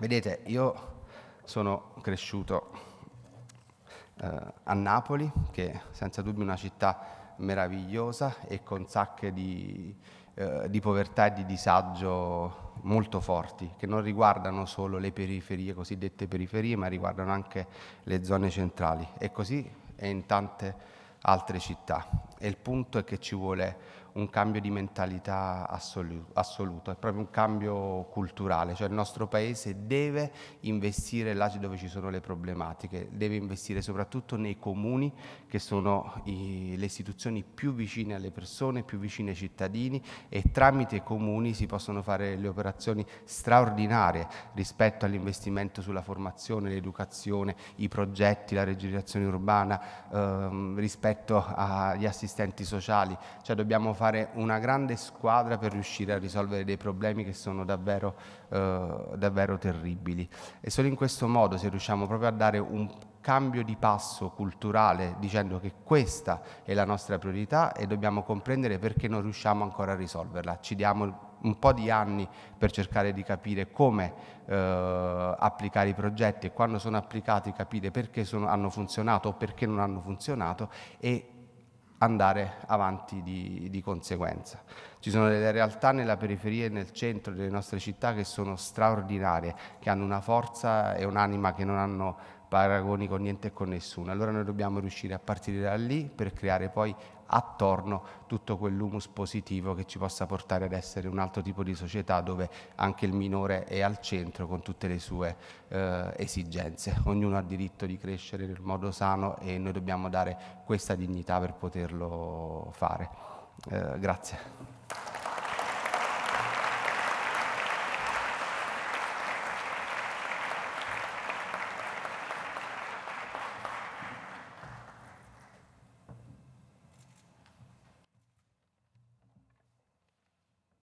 Vedete, io sono cresciuto eh, a Napoli, che è senza dubbio è una città meravigliosa e con sacche di, eh, di povertà e di disagio molto forti, che non riguardano solo le periferie, cosiddette periferie, ma riguardano anche le zone centrali. E così è in tante altre città. E il punto è che ci vuole un cambio di mentalità assoluto, assoluto, è proprio un cambio culturale, cioè il nostro paese deve investire là dove ci sono le problematiche, deve investire soprattutto nei comuni che sono i, le istituzioni più vicine alle persone, più vicine ai cittadini e tramite i comuni si possono fare le operazioni straordinarie rispetto all'investimento sulla formazione, l'educazione, i progetti, la regenerazione urbana, ehm, rispetto agli assistenti sociali, cioè dobbiamo fare una grande squadra per riuscire a risolvere dei problemi che sono davvero, eh, davvero terribili. E solo in questo modo, se riusciamo proprio a dare un cambio di passo culturale dicendo che questa è la nostra priorità e dobbiamo comprendere perché non riusciamo ancora a risolverla. Ci diamo un po' di anni per cercare di capire come eh, applicare i progetti e quando sono applicati capire perché sono, hanno funzionato o perché non hanno funzionato e andare avanti di, di, conseguenza. Ci sono delle realtà nella periferia e nel centro delle nostre città che sono straordinarie, che hanno una forza e un'anima che non hanno paragoni con niente e con nessuno. Allora noi dobbiamo riuscire a partire da lì per creare poi attorno tutto quell'humus positivo che ci possa portare ad essere un altro tipo di società dove anche il minore è al centro con tutte le sue eh, esigenze. Ognuno ha diritto di crescere nel modo sano e noi dobbiamo dare questa dignità per poterlo fare. Eh, grazie.